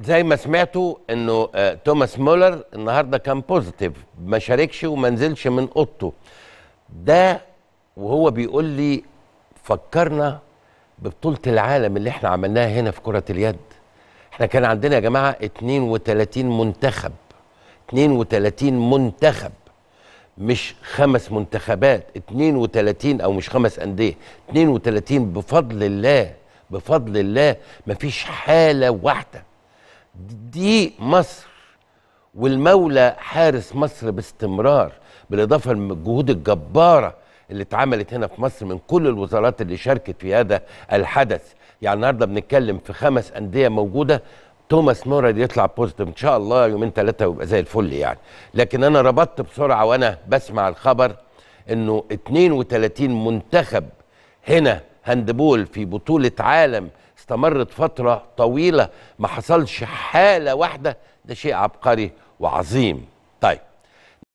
زي ما سمعتوا انه آه، توماس مولر النهارده كان بوزيتيف ما شاركش وما نزلش من اوضته ده وهو بيقول لي فكرنا ببطوله العالم اللي احنا عملناها هنا في كره اليد احنا كان عندنا يا جماعه 32 منتخب 32 منتخب مش خمس منتخبات 32 او مش خمس انديه 32 بفضل الله بفضل الله مفيش حاله واحده دي مصر والمولى حارس مصر باستمرار بالاضافه للجهود الجباره اللي اتعملت هنا في مصر من كل الوزارات اللي شاركت في هذا الحدث يعني النهارده بنتكلم في خمس انديه موجوده توماس نورد يطلع بوزيتيف ان شاء الله يومين ثلاثه ويبقى زي الفل يعني لكن انا ربطت بسرعه وانا بسمع الخبر انه 32 منتخب هنا هاندبول في بطولة عالم استمرت فترة طويلة ما حصلش حالة واحدة ده شيء عبقري وعظيم طيب